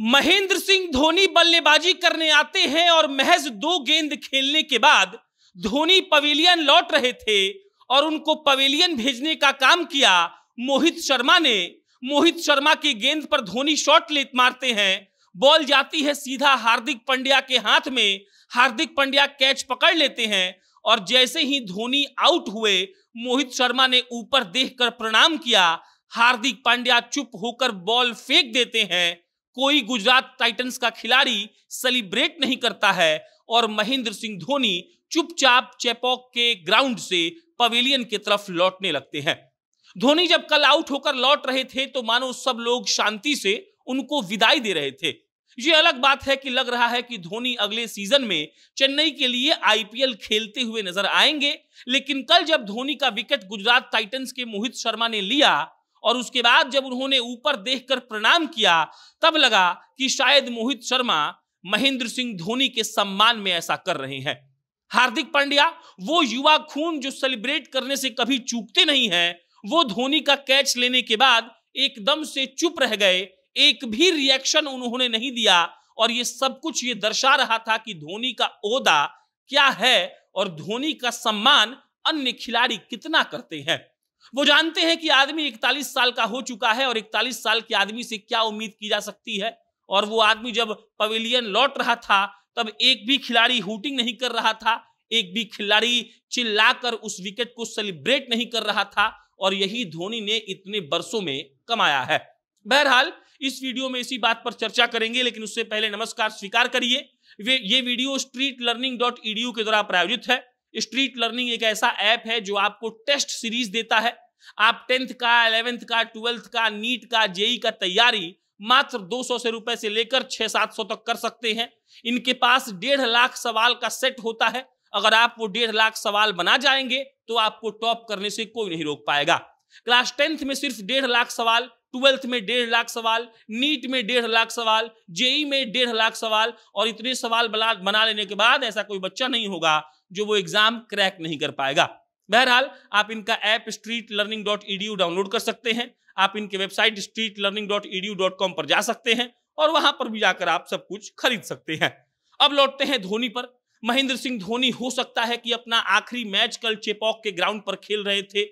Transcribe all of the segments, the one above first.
महेंद्र सिंह धोनी बल्लेबाजी करने आते हैं और महज दो गेंद खेलने के बाद धोनी पवेलियन लौट रहे थे और उनको पवेलियन भेजने का काम किया मोहित शर्मा ने मोहित शर्मा की गेंद पर धोनी शॉट ले मारते हैं बॉल जाती है सीधा हार्दिक पंड्या के हाथ में हार्दिक पंड्या कैच पकड़ लेते हैं और जैसे ही धोनी आउट हुए मोहित शर्मा ने ऊपर देखकर प्रणाम किया हार्दिक पांड्या चुप होकर बॉल फेंक देते हैं कोई गुजरात टाइटंस का खिलाड़ी सेलिब्रेट नहीं करता है और महेंद्र सिंह धोनी चुपचाप चेपॉक के ग्राउंड से पवेलियन की तरफ लौटने लगते हैं धोनी जब कल आउट होकर लौट रहे थे तो मानो सब लोग शांति से उनको विदाई दे रहे थे ये अलग बात है कि लग रहा है कि धोनी अगले सीजन में चेन्नई के लिए आईपीएल खेलते हुए नजर आएंगे लेकिन कल जब धोनी का विकेट गुजरात टाइटंस के मोहित शर्मा ने लिया और उसके बाद जब उन्होंने ऊपर देखकर प्रणाम किया तब लगा कि शायद मोहित शर्मा महेंद्र सिंह धोनी के सम्मान में ऐसा कर रहे हैं हार्दिक पांड्या वो युवा खून जो सेलिब्रेट करने से कभी चूकते नहीं है वो धोनी का कैच लेने के बाद एकदम से चुप रह गए एक भी रिएक्शन उन्होंने नहीं दिया और ये सब कुछ ये दर्शा रहा था कि धोनी का ओदा क्या है और धोनी का सम्मान अन्य खिलाड़ी कितना करते हैं वो जानते हैं कि आदमी 41 साल का हो चुका है और 41 साल के आदमी से क्या उम्मीद की जा सकती है और वो आदमी जब पवेलियन लौट रहा था तब एक भी खिलाड़ी हुटिंग नहीं कर रहा था एक भी खिलाड़ी चिल्लाकर उस विकेट को सेलिब्रेट नहीं कर रहा था और यही धोनी ने इतने बरसों में कमाया है बहरहाल इस वीडियो में इसी बात पर चर्चा करेंगे लेकिन उससे पहले नमस्कार स्वीकार करिए ये वीडियो स्ट्रीट लर्निंग डॉट के द्वारा प्रायोजित है स्ट्रीट लर्निंग एक ऐसा ऐप है जो आपको टेस्ट सीरीज देता है आप टेंथ का इलेवेंथ का ट्वेल्थ का नीट का जेई का तैयारी मात्र 200 से रुपए से लेकर 6-700 तक कर सकते हैं इनके पास डेढ़ लाख सवाल का सेट होता है अगर आप वो डेढ़ लाख सवाल बना जाएंगे तो आपको टॉप करने से कोई नहीं रोक पाएगा क्लास टेंथ में सिर्फ डेढ़ लाख सवाल ट्वेल्थ में डेढ़ लाख सवाल नीट में डेढ़ लाख सवाल जेई में डेढ़ लाख सवाल और इतने सवाल बना लेने के बाद ऐसा कोई बच्चा नहीं होगा जो वो एग्जाम क्रैक नहीं कर पाएगा बहरहाल आप इनका app street learning dot e download कर सकते हैं आप इनके website street learning dot e dot com पर जा सकते हैं और वहां पर भी जाकर आप सब कुछ खरीद सकते हैं अब लौटते हैं धोनी पर महेंद्र सिंह धोनी हो सकता है कि अपना आखिरी मैच कल चेपॉक के ग्राउंड पर खेल रहे थे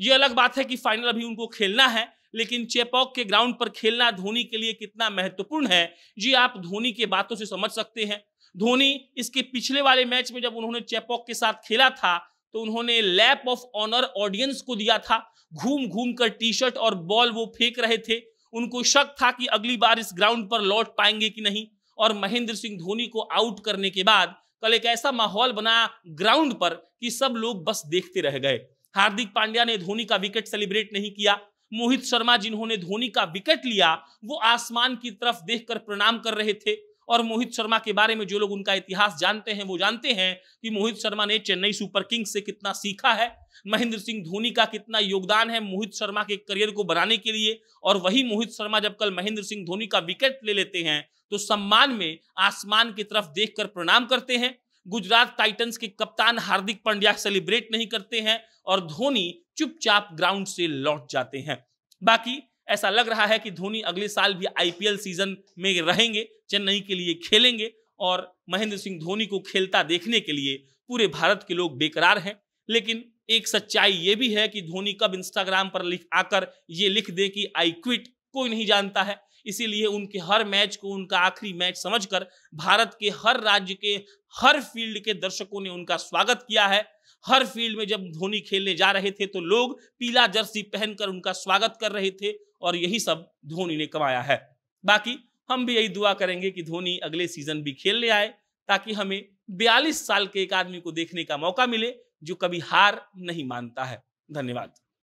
ये अलग बात है कि फाइनल अभी उनको खेलना है लेकिन चेपॉक के ग्राउंड पर खेलना धोनी के लिए कितना महत्वपूर्ण है जी आप धोनी के बातों से समझ सकते हैं धोनी इसके पिछले वाले मैच में जब उन्होंने चेपॉक के साथ खेला था तो उन्होंने लैप ऑफ ऑनर ऑडियंस को दिया था घूम घूम कर टी शर्ट और बॉल वो फेंक रहे थे उनको शक था कि अगली बार इस ग्राउंड पर लौट पाएंगे कि नहीं और महेंद्र सिंह धोनी को आउट करने के बाद कल एक ऐसा माहौल बना ग्राउंड पर कि सब लोग बस देखते रह गए हार्दिक पांड्या ने धोनी का विकेट सेलिब्रेट नहीं किया मोहित शर्मा जिन्होंने धोनी का विकेट लिया वो आसमान की तरफ देखकर प्रणाम कर रहे थे और मोहित शर्मा के बारे में जो लोग उनका इतिहास जानते हैं वो जानते हैं कि मोहित शर्मा ने चेन्नई सुपर किंग्स से कितना सीखा है महेंद्र सिंह धोनी का कितना योगदान है मोहित शर्मा के करियर को बनाने के लिए और वही मोहित शर्मा जब कल महेंद्र सिंह धोनी का विकेट ले लेते हैं तो सम्मान में आसमान की तरफ देखकर प्रणाम करते हैं गुजरात टाइटंस के कप्तान हार्दिक पांड्या सेलिब्रेट नहीं करते हैं और धोनी चुपचाप ग्राउंड से लौट जाते हैं बाकी ऐसा लग रहा है कि धोनी अगले साल भी आईपीएल सीजन में रहेंगे चेन्नई के लिए खेलेंगे और महेंद्र सिंह धोनी को खेलता देखने के लिए पूरे भारत के लोग बेकरार हैं लेकिन एक सच्चाई ये भी है कि धोनी कब इंस्टाग्राम पर लिख आकर ये लिख दें कि आई क्विट कोई नहीं जानता है इसीलिए उनके हर मैच को उनका आखिरी मैच समझकर भारत के हर राज्य के हर फील्ड के दर्शकों ने उनका स्वागत किया है हर फील्ड में जब धोनी खेलने जा रहे थे तो लोग पीला जर्सी पहनकर उनका स्वागत कर रहे थे और यही सब धोनी ने कमाया है बाकी हम भी यही दुआ करेंगे कि धोनी अगले सीजन भी खेलने आए ताकि हमें 42 साल के एक आदमी को देखने का मौका मिले जो कभी हार नहीं मानता है धन्यवाद